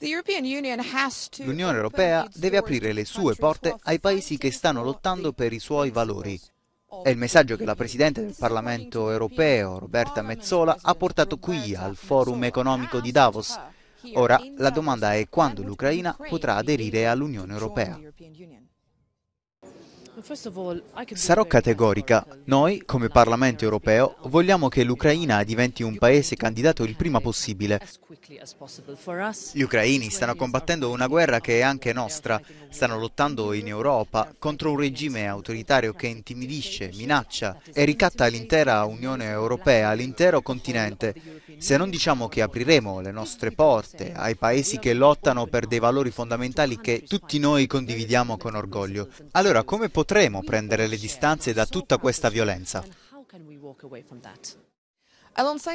L'Unione Europea deve aprire le sue porte ai paesi che stanno lottando per i suoi valori. È il messaggio che la Presidente del Parlamento europeo, Roberta Mezzola, ha portato qui al Forum economico di Davos. Ora la domanda è quando l'Ucraina potrà aderire all'Unione Europea. Sarò categorica. Noi, come Parlamento europeo, vogliamo che l'Ucraina diventi un paese candidato il prima possibile. Gli ucraini stanno combattendo una guerra che è anche nostra. Stanno lottando in Europa contro un regime autoritario che intimidisce, minaccia e ricatta l'intera Unione Europea, l'intero continente. Se non diciamo che apriremo le nostre porte ai paesi che lottano per dei valori fondamentali che tutti noi condividiamo con orgoglio, allora come potremo potremo prendere le distanze da tutta questa violenza.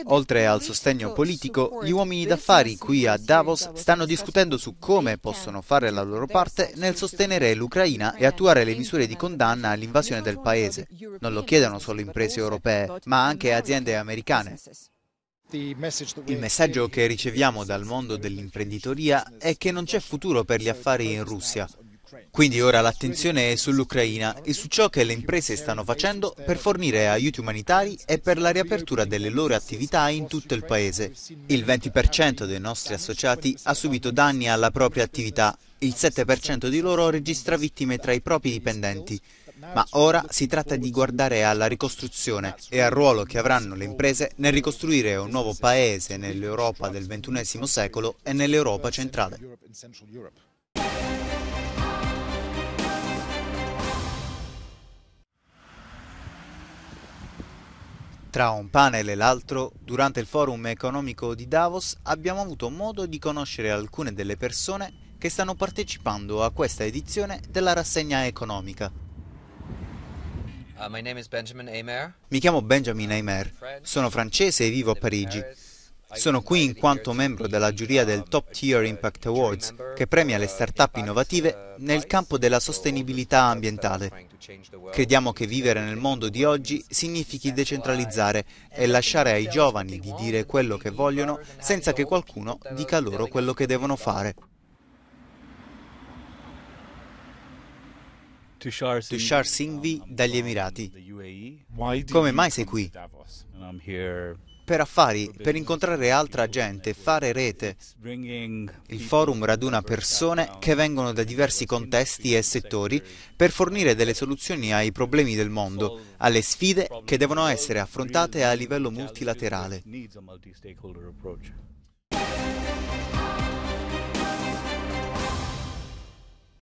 Oltre al sostegno politico, gli uomini d'affari qui a Davos stanno discutendo su come possono fare la loro parte nel sostenere l'Ucraina e attuare le misure di condanna all'invasione del paese. Non lo chiedono solo imprese europee, ma anche aziende americane. Il messaggio che riceviamo dal mondo dell'imprenditoria è che non c'è futuro per gli affari in Russia, quindi ora l'attenzione è sull'Ucraina e su ciò che le imprese stanno facendo per fornire aiuti umanitari e per la riapertura delle loro attività in tutto il paese. Il 20% dei nostri associati ha subito danni alla propria attività, il 7% di loro registra vittime tra i propri dipendenti. Ma ora si tratta di guardare alla ricostruzione e al ruolo che avranno le imprese nel ricostruire un nuovo paese nell'Europa del XXI secolo e nell'Europa centrale. Tra un panel e l'altro, durante il forum economico di Davos abbiamo avuto modo di conoscere alcune delle persone che stanno partecipando a questa edizione della rassegna economica. Uh, Mi chiamo Benjamin Aymer, sono francese e vivo a Parigi. Sono qui in quanto membro della giuria del Top Tier Impact Awards, che premia le start-up innovative nel campo della sostenibilità ambientale. Crediamo che vivere nel mondo di oggi significhi decentralizzare e lasciare ai giovani di dire quello che vogliono senza che qualcuno dica loro quello che devono fare. Tushar Singhvi dagli Emirati. Come mai sei qui? per affari, per incontrare altra gente, fare rete. Il forum raduna persone che vengono da diversi contesti e settori per fornire delle soluzioni ai problemi del mondo, alle sfide che devono essere affrontate a livello multilaterale.